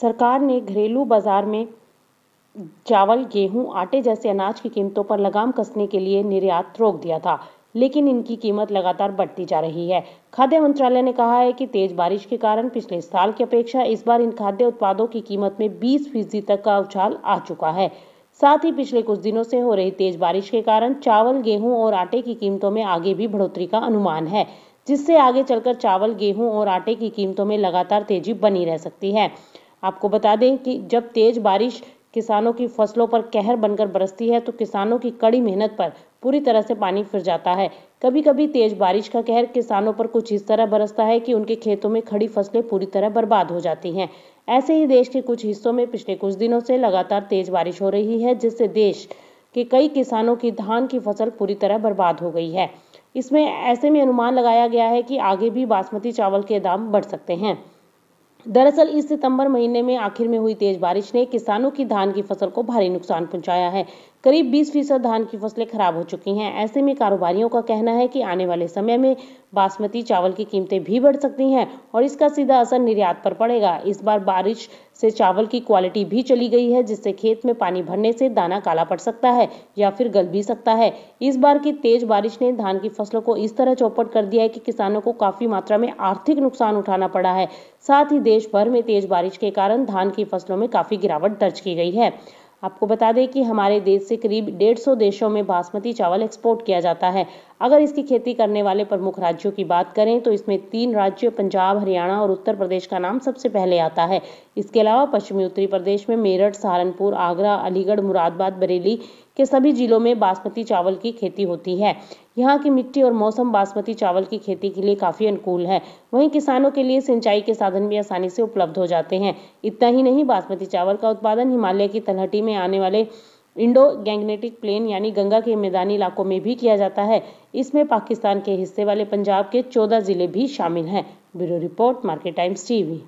सरकार ने घरेलू बाजार में चावल गेहूं आटे जैसे अनाज की कीमतों पर लगाम कसने के लिए निर्यात रोक दिया था लेकिन इनकी कीमत लगातार बढ़ती जा रही है खाद्य मंत्रालय ने कहा है कि तेज बारिश के कारण पिछले साल की अपेक्षा इस बार इन खाद्य उत्पादों की कीमत में 20 फीसदी तक का उछाल आ चुका है साथ ही पिछले कुछ दिनों से हो रही तेज बारिश के कारण चावल गेहूं और आटे की कीमतों में आगे भी बढ़ोतरी का अनुमान है जिससे आगे चलकर चावल गेहूं और आटे की कीमतों में लगातार तेजी बनी रह सकती है आपको बता दें कि जब तेज बारिश किसानों की फसलों पर कहर बनकर बरसती है तो किसानों की कड़ी मेहनत पर पूरी तरह से पानी फिर जाता है कभी कभी तेज बारिश का कहर किसानों पर कुछ इस तरह बरसता है कि उनके खेतों में खड़ी फसलें पूरी तरह बर्बाद हो जाती हैं ऐसे ही देश के कुछ हिस्सों में पिछले कुछ दिनों से लगातार तेज बारिश हो रही है जिससे देश के कई किसानों की धान की फसल पूरी तरह बर्बाद हो गई है इसमें ऐसे में अनुमान लगाया गया है कि आगे भी बासमती चावल के दाम बढ़ सकते हैं दरअसल इस सितंबर महीने में आखिर में हुई तेज बारिश ने किसानों की धान की फसल को भारी नुकसान पहुंचाया है करीब 20 फीसद धान की फसलें खराब हो चुकी हैं ऐसे में कारोबारियों का कहना है कि आने वाले समय में बासमती चावल की कीमतें भी बढ़ सकती हैं और इसका सीधा असर निर्यात पर पड़ेगा इस बार बारिश से चावल की क्वालिटी भी चली गई है जिससे खेत में पानी भरने से दाना काला पड़ सकता है या फिर गल भी सकता है इस बार की तेज बारिश ने धान की फसलों को इस तरह चौपट कर दिया है कि किसानों को काफी मात्रा में आर्थिक नुकसान उठाना पड़ा है साथ ही देश भर में तेज बारिश के कारण धान की फसलों में काफ़ी गिरावट दर्ज की गई है आपको बता दें कि हमारे देश से करीब 150 देशों में बासमती चावल एक्सपोर्ट किया जाता है अगर इसकी खेती करने वाले प्रमुख राज्यों की बात करें तो इसमें तीन राज्य पंजाब हरियाणा और उत्तर प्रदेश का नाम सबसे पहले आता है इसके अलावा पश्चिमी उत्तरी प्रदेश में मेरठ सहारनपुर आगरा अलीगढ़ मुरादाबाद बरेली के सभी जिलों में बासमती चावल की खेती होती है यहाँ की मिट्टी और मौसम बासमती चावल की खेती के लिए काफ़ी अनुकूल है वहीं किसानों के लिए सिंचाई के साधन भी आसानी से उपलब्ध हो जाते हैं इतना ही नहीं बासमती चावल का उत्पादन हिमालय की तलहटी में आने वाले इंडो गैंगनेटिक प्लेन यानी गंगा के मैदानी इलाकों में भी किया जाता है इसमें पाकिस्तान के हिस्से वाले पंजाब के चौदह जिले भी शामिल हैं bureau report market times TV